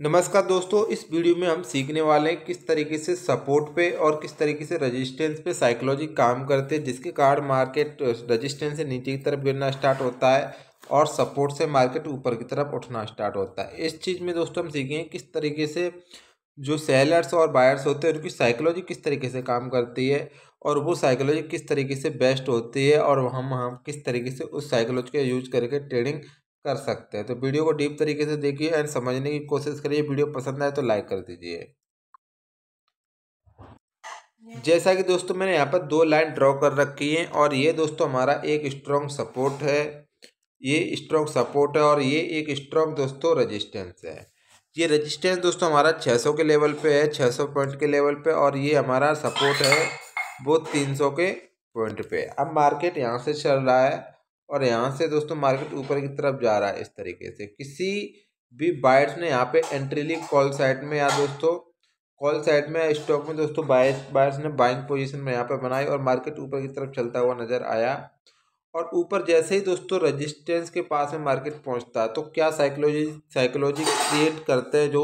नमस्कार दोस्तों इस वीडियो में हम सीखने वाले हैं किस तरीके से सपोर्ट पे और किस तरीके से रेजिस्टेंस पे साइकोलॉजी काम करते हैं जिसके कारण मार्केट रेजिस्टेंस से नीचे की तरफ गिरना स्टार्ट होता है और सपोर्ट से मार्केट ऊपर की तरफ उठना स्टार्ट होता है इस चीज़ में दोस्तों हम सीखेंगे किस तरीके से जो सेलर्स और बायर्स होते हैं उनकी साइकोलॉजी किस तरीके से काम करती है और वो साइकोलॉजी किस तरीके से बेस्ट होती है और हम हम किस तरीके से उस साइकोलॉजी का यूज करके ट्रेडिंग कर सकते हैं तो वीडियो को डीप तरीके से देखिए एंड समझने की कोशिश करिए वीडियो पसंद आए तो लाइक कर दीजिए जैसा कि दोस्तों मैंने यहाँ पर दो लाइन ड्रॉ कर रखी है और ये दोस्तों हमारा एक स्ट्रॉन्ग सपोर्ट है ये स्ट्रॉन्ग सपोर्ट है और ये एक स्ट्रॉन्ग दोस्तों रजिस्टेंस है ये रजिस्टेंस दोस्तों हमारा 600 के लेवल पे है 600 पॉइंट के लेवल पे और ये हमारा सपोर्ट है वो 300 के पॉइंट पे अब मार्केट यहाँ से चल रहा है और यहाँ से दोस्तों मार्केट ऊपर की तरफ जा रहा है इस तरीके से किसी भी बायर्स ने यहाँ पे एंट्री ली कॉल साइड में या दोस्तों कॉल साइड में स्टॉक में दोस्तों बायर्स बायर्स ने बाइंग पोजीशन में यहाँ पे बनाई और मार्केट ऊपर की तरफ चलता हुआ नजर आया और ऊपर जैसे ही दोस्तों रजिस्टेंस के पास में मार्केट पहुँचता तो क्या साइकोलॉजी साइकोलॉजी क्रिएट करते हैं जो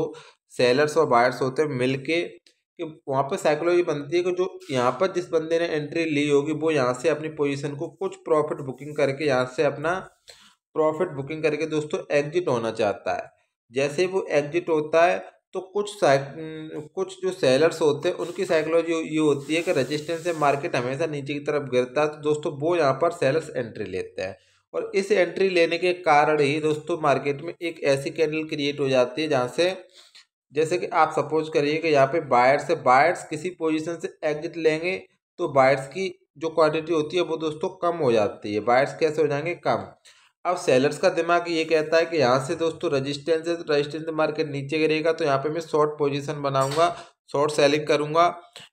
सेलर्स और बायर्स होते हैं मिल के कि वहाँ पर साइकोलॉजी बनती है कि जो यहाँ पर जिस बंदे ने एंट्री ली होगी वो यहाँ से अपनी पोजीशन को कुछ प्रॉफिट बुकिंग करके यहाँ से अपना प्रॉफिट बुकिंग करके दोस्तों एग्जिट होना चाहता है जैसे वो एग्जिट होता है तो कुछ कुछ जो सेलर्स होते हैं उनकी साइकोलॉजी ये होती है कि रजिस्टेंस से मार्केट हमेशा नीचे की तरफ गिरता है तो दोस्तों वो यहाँ पर सेलर्स एंट्री लेते हैं और इस एंट्री लेने के कारण ही दोस्तों मार्केट में एक ऐसी कैंडल क्रिएट हो जाती है जहाँ से जैसे कि आप सपोज करिए कि यहाँ पे बायर्स है बायर्स किसी पोजीशन से एग्जिट लेंगे तो बायर्स की जो क्वांटिटी होती है वो दोस्तों कम हो जाती है बायर्स कैसे हो जाएंगे कम अब सेलर्स का दिमाग ये कहता है कि यहाँ से दोस्तों रजिस्टेंस है तो रजिस्टेंस मार्केट नीचे गिरेगा तो यहाँ पर मैं शॉर्ट पोजिशन बनाऊँगा शॉर्ट सेलिंग करूँगा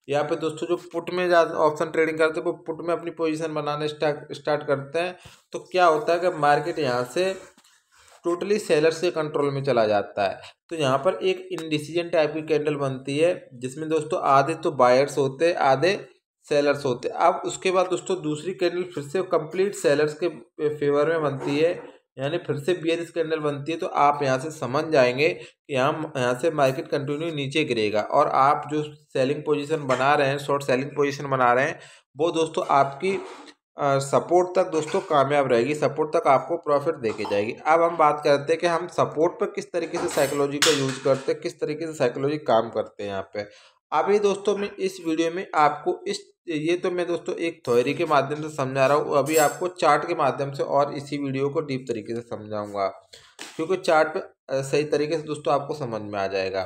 यहाँ पे दोस्तों जो पुट में ऑप्शन ट्रेडिंग करते हैं वो पुट में अपनी पोजीशन बनाने स्टार्ट स्टार्ट करते हैं तो क्या होता है कि मार्केट यहाँ से टोटली सेलर से कंट्रोल में चला जाता है तो यहाँ पर एक इनडिसीजन टाइप की कैंडल बनती है जिसमें दोस्तों आधे तो बायर्स होते हैं आधे सेलर्स होते हैं अब उसके बाद दोस्तों दूसरी कैंडल फिर से कंप्लीट सेलर्स के फेवर में बनती है यानी फिर से एस कैंडल बनती है तो आप यहाँ से समझ जाएंगे कि यहाँ यहाँ से मार्केट कंटिन्यू नीचे गिरेगा और आप जो सेलिंग पोजिशन बना रहे हैं शॉर्ट सेलिंग पोजिशन बना रहे हैं वो दोस्तों आपकी सपोर्ट तक दोस्तों कामयाब रहेगी सपोर्ट तक आपको प्रॉफिट देके जाएगी अब हम बात करते हैं कि हम सपोर्ट पर किस तरीके से साइकोलॉजी का यूज करते हैं किस तरीके से साइकोलॉजी काम करते हैं यहाँ पे अभी दोस्तों मैं इस वीडियो में आपको इस ये तो मैं दोस्तों एक थ्योरी के माध्यम से समझा रहा हूँ अभी आपको चार्ट के माध्यम से और इसी वीडियो को डीप तरीके से समझाऊंगा क्योंकि चार्ट सही तरीके से दोस्तों आपको समझ में आ जाएगा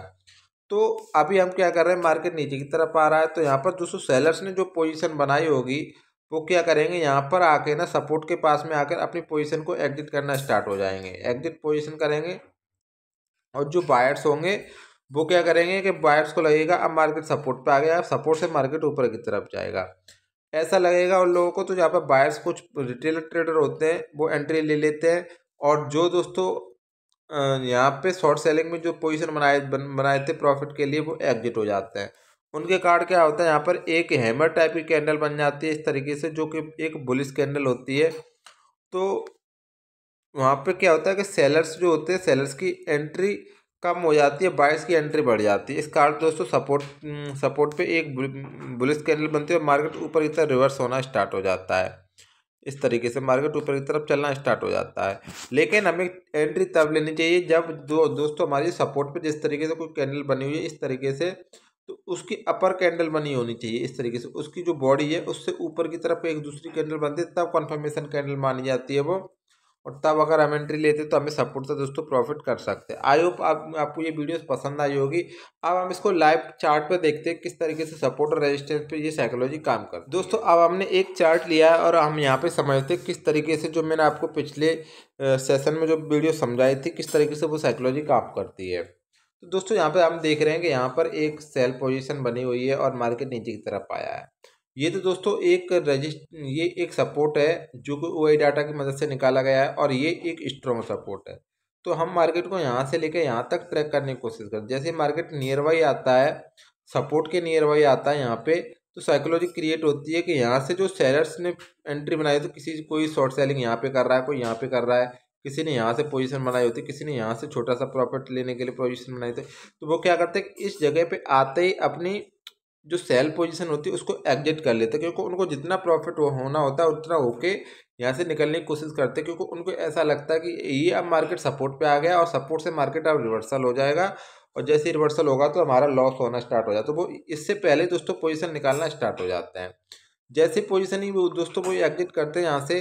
तो अभी हम क्या कर रहे हैं मार्केट नीचे की तरफ आ रहा है तो यहाँ पर दोस्तों सेलर्स ने जो पोजिशन बनाई होगी वो क्या करेंगे यहाँ पर आके ना सपोर्ट के पास में आकर अपनी पोजीशन को एग्जिट करना स्टार्ट हो जाएंगे एग्जिट पोजीशन करेंगे और जो बायर्स होंगे वो क्या करेंगे कि बायर्स को लगेगा अब मार्केट सपोर्ट पे आ गया सपोर्ट से मार्केट ऊपर की तरफ जाएगा ऐसा लगेगा उन लोगों को तो जहाँ पर बायर्स कुछ रिटेल ट्रेडर होते हैं वो एंट्री ले लेते हैं और जो दोस्तों यहाँ पर शॉर्ट सेलिंग में जो पोजिशन बनाए बनाए थे प्रॉफिट के लिए वो एग्जिट हो जाते हैं उनके कार्ड क्या होता है यहाँ पर एक हैमर टाइप की कैंडल बन जाती है इस तरीके से जो कि एक बुलिस कैंडल होती है तो वहाँ पर क्या होता है कि सेलर्स जो होते हैं सेलर्स की एंट्री कम हो जाती है बाइस की एंट्री बढ़ जाती है इस कार्ड दोस्तों सपोर्ट सपोर्ट पे एक बुलिस कैंडल बनती है और मार्केट ऊपर की तरफ रिवर्स होना स्टार्ट हो जाता है इस तरीके से मार्केट ऊपर की तरफ चलना स्टार्ट हो जाता है लेकिन हमें एंट्री तब लेनी चाहिए जब दो दोस्तों हमारी सपोर्ट पे जिस तरीके से कोई कैंडल बनी हुई है इस तरीके से तो उसकी अपर कैंडल बनी होनी चाहिए इस तरीके से उसकी जो बॉडी है उससे ऊपर की तरफ एक दूसरी कैंडल बनती है तब कन्फर्मेशन कैंडल मानी जाती है वो और तब अगर हम एंट्री लेते तो हमें सपोर्ट से दोस्तों प्रॉफिट कर सकते हैं आई होप आप, आपको ये वीडियोस पसंद आई होगी अब हम इसको लाइव चार्ट पे देखते हैं किस तरीके से सपोर्ट और रेजिस्टेंस पे ये साइकोलॉजी काम कर दोस्तों अब हमने एक चार्ट लिया है और हम यहाँ पे समझते हैं किस तरीके से जो मैंने आपको पिछले सेशन में जो वीडियो समझाई थी किस तरीके से वो साइकोलॉजी काम करती है तो दोस्तों यहाँ पर हम देख रहे हैं कि यहाँ पर एक सेल पोजिशन बनी हुई है और मार्केट नीचे की तरफ आया है ये तो दोस्तों एक रजिस्ट ये एक सपोर्ट है जो कि ओ डाटा की मदद से निकाला गया है और ये एक स्ट्रॉन्ग सपोर्ट है तो हम मार्केट को यहाँ से लेकर यहाँ तक ट्रैक करने की कोशिश करते जैसे मार्केट नियर बाई आता है सपोर्ट के नियर बाई आता है यहाँ पे तो साइकोलॉजी क्रिएट होती है कि यहाँ से जो सेलर्स ने एंट्री बनाई तो किसी कोई शॉर्ट सेलिंग यहाँ पे कर रहा है कोई यहाँ पे कर रहा है किसी ने यहाँ से पोजीशन बनाई होती किसी ने यहाँ से छोटा सा प्रॉफिट लेने के लिए पोजीशन बनाई होती तो वो क्या करते हैं इस जगह पे आते ही अपनी जो सेल पोजीशन होती है उसको एग्जिट कर लेते क्योंकि उनको जितना प्रॉफिट होना होता है उतना होके यहाँ से निकलने की कोशिश करते क्योंकि उनको ऐसा लगता है कि ये अब मार्केट सपोर्ट पर आ गया और सपोर्ट से मार्केट अब रिवर्सल हो जाएगा और जैसे रिवर्सल होगा तो हमारा लॉस होना स्टार्ट हो जाता है तो वो इससे पहले दोस्तों पोजिशन निकालना स्टार्ट हो जाते हैं जैसे पोजिशन ही वो दोस्तों वो एग्जिट करते हैं यहाँ से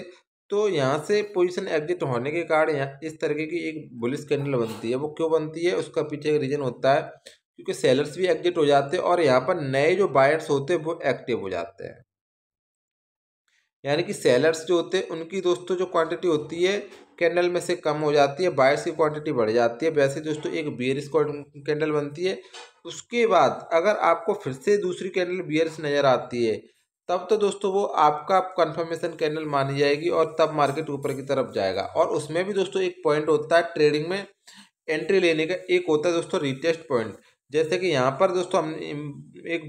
तो यहाँ से पोजीशन एग्जिट होने के कारण यहाँ इस तरीके की एक बुलिस कैंडल बनती है वो क्यों बनती है उसका पीछे एक रीज़न होता है क्योंकि सेलर्स भी एग्जिट हो जाते हैं और यहाँ पर नए जो बायर्स होते हैं वो एक्टिव हो जाते हैं यानी कि सेलर्स जो होते हैं उनकी दोस्तों जो क्वांटिटी होती है कैंडल में से कम हो जाती है बायर्स की क्वांटिटी बढ़ जाती है वैसे दोस्तों एक बियरिस कैंडल बनती है उसके बाद अगर आपको फिर से दूसरी कैंडल बियर्स नज़र आती है तब तो दोस्तों वो आपका कन्फर्मेशन कैंडल मानी जाएगी और तब मार्केट ऊपर की तरफ जाएगा और उसमें भी दोस्तों एक पॉइंट होता है ट्रेडिंग में एंट्री लेने का एक होता है दोस्तों रिटेस्ट पॉइंट जैसे कि यहाँ पर दोस्तों हमने एक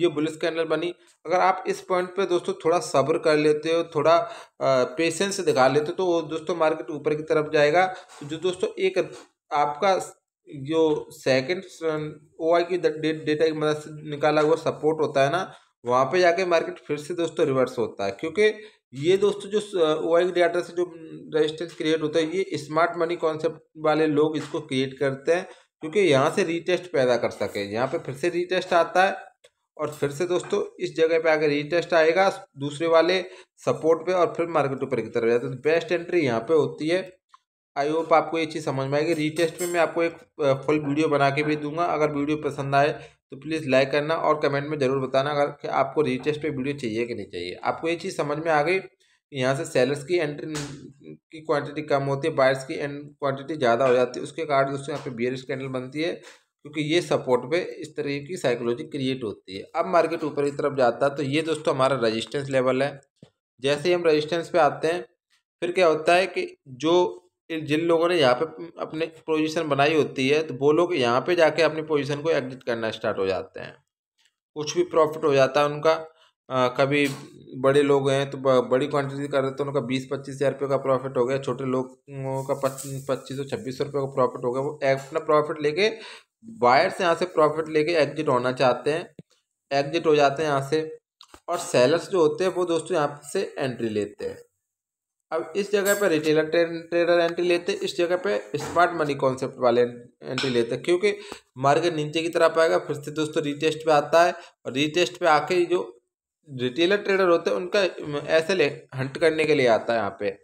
ये बुलिस कैंडल बनी अगर आप इस पॉइंट पे दोस्तों थोड़ा सब्र कर लेते हो थोड़ा पेशेंस दिखा लेते हो तो वो दोस्तों मार्केट ऊपर की तरफ जाएगा जो दोस्तों एक आपका जो सेकंड ओ आई की डेटा की मदद से निकाला हुआ सपोर्ट होता है ना वहाँ पे जाके मार्केट फिर से दोस्तों रिवर्स होता है क्योंकि ये दोस्तों जो ओ आई डाटा से जो रजिस्टेंस क्रिएट होता है ये स्मार्ट मनी कॉन्सेप्ट वाले लोग इसको क्रिएट करते हैं क्योंकि यहाँ से रीटेस्ट पैदा कर सके यहाँ पे फिर से रीटेस्ट आता है और फिर से दोस्तों इस जगह पे आकर रीटेस्ट आएगा दूसरे वाले सपोर्ट पे और फिर मार्केट ऊपर की तरफ जाता है तो बेस्ट एंट्री यहाँ पे होती है आई होप आपको ये चीज़ समझ में आएगी रीटेस्ट में मैं आपको एक फुल वीडियो बना के भी दूंगा अगर वीडियो पसंद आए तो प्लीज़ लाइक करना और कमेंट में ज़रूर बताना अगर कि आपको रिटेस्ट पे वीडियो चाहिए कि नहीं चाहिए आपको ये चीज़ समझ में आ गई यहाँ से सेलर्स की एंट्री की क्वांटिटी कम होती है बायर्स की एंड क्वांटिटी ज़्यादा हो जाती है उसके कारण दोस्तों यहाँ पे बियर स्कैंडल बनती है क्योंकि ये सपोर्ट पर इस तरह की साइकोलॉजी क्रिएट होती है अब मार्केट ऊपर की तरफ जाता है तो ये दोस्तों हमारा रजिस्टेंस लेवल है जैसे ही हम रजिस्टेंस पे आते हैं फिर क्या होता है कि जो जिन लोगों ने यहाँ पे अपने पोजीशन बनाई होती है तो वो लोग यहाँ पे जाके अपनी पोजीशन को एग्जिट करना स्टार्ट हो जाते हैं कुछ भी प्रॉफिट हो जाता है उनका आ, कभी बड़े लोग हैं तो बड़ी क्वांटिटी कर रहे तो उनका बीस पच्चीस हज़ार रुपये का प्रॉफिट हो गया छोटे लोगों का पच्चीस सौ छब्बीस सौ रुपये का प्रॉफिट हो गया वो अपना प्रॉफिट लेके से यहाँ से प्रॉफिट लेके एग्जिट होना चाहते हैं एग्जिट हो जाते हैं यहाँ से और सेलर्स जो होते हैं वो दोस्तों यहाँ से एंट्री लेते हैं अब इस जगह पर रिटेलर ट्रेडर एंट्री लेते इस जगह पर स्मार्ट मनी कॉन्सेप्ट वाले एंट्री लेते क्योंकि मार्केट नीचे की तरफ आएगा फिर से दोस्तों रीटेस्ट पे आता है और रीटेस्ट पे आके जो रिटेलर ट्रेडर होते हैं उनका एसएल हंट करने के लिए आता है यहाँ पे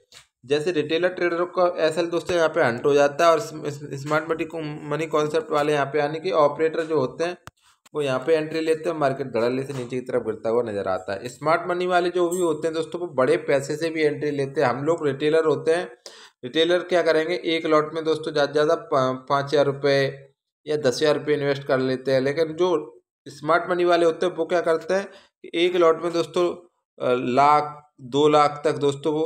जैसे रिटेलर ट्रेडर का एसएल दोस्तों यहाँ पे हंट हो जाता है और स्मार्ट मनी मनी कॉन्सेप्ट वाले यहाँ पे यानी कि ऑपरेटर जो होते हैं वो यहाँ पे एंट्री लेते हैं मार्केट धड़ल्ले से नीचे की तरफ गिरता हुआ नजर आता है स्मार्ट मनी वाले जो भी होते हैं दोस्तों वो बड़े पैसे से भी एंट्री लेते हैं हम लोग रिटेलर होते हैं रिटेलर क्या करेंगे एक लॉट में दोस्तों ज़्यादा से ज़्यादा पाँच हज़ार रुपये या दस हज़ार रुपये इन्वेस्ट कर लेते हैं लेकिन जो स्मार्ट मनी वाले होते हैं वो क्या करते हैं एक लॉट में दोस्तों लाख दो लाख तक दोस्तों वो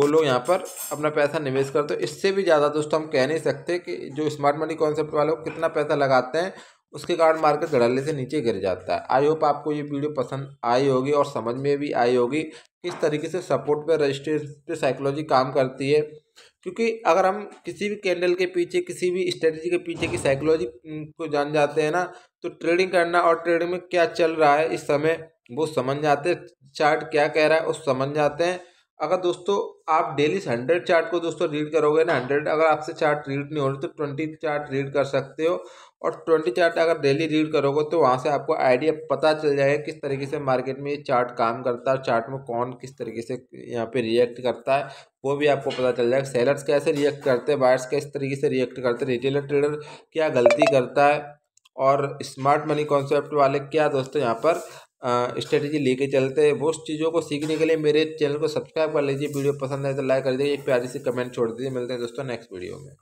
वो लोग यहाँ पर अपना पैसा निवेश करते हैं इससे भी ज़्यादा दोस्तों हम कह नहीं सकते कि जो स्मार्ट मनी कॉन्सेप्ट वाले कितना पैसा लगाते हैं उसके कारण मार्केट धड़ल्ले से नीचे गिर जाता है आई होप आपको ये वीडियो पसंद आई होगी और समझ में भी आई होगी किस तरीके से सपोर्ट पे रजिस्ट्रेशन पे साइकोलॉजी काम करती है क्योंकि अगर हम किसी भी कैंडल के पीछे किसी भी स्ट्रेटजी के पीछे की साइकोलॉजी को जान जाते हैं ना तो ट्रेडिंग करना और ट्रेडिंग में क्या चल रहा है इस समय वो समझ जाते हैं चार्ट क्या कह रहा है वो समझ जाते हैं अगर दोस्तों आप डेली हंड्रेड चार्ट को दोस्तों रीड करोगे ना हंड्रेड अगर आपसे चार्ट रीड नहीं हो रही तो ट्वेंटी चार्ट रीड कर सकते हो और ट्वेंटी चार्ट अगर डेली रीड करोगे तो वहाँ से आपको आइडिया पता चल जाएगा किस तरीके से मार्केट में ये चार्ट काम करता है चार्ट में कौन किस तरीके से यहाँ पे रिएक्ट करता है वो भी आपको पता चल जाएगा सेलर्स कैसे रिएक्ट करते हैं बायर्स किस तरीके से रिएक्ट करते हैं रिटेलर ट्रेडर क्या गलती करता है और स्मार्ट मनी कॉन्सेप्ट वाले क्या दोस्तों यहाँ पर स्ट्रेटेजी लेके चलते हैं वो चीज़ों को सीखने के लिए मेरे चैनल को सब्सक्राइब कर लीजिए वीडियो पसंद आए तो लाइक कर दीजिए प्यारी से कमेंट छोड़ दीजिए मिलते हैं दोस्तों नेक्स्ट वीडियो में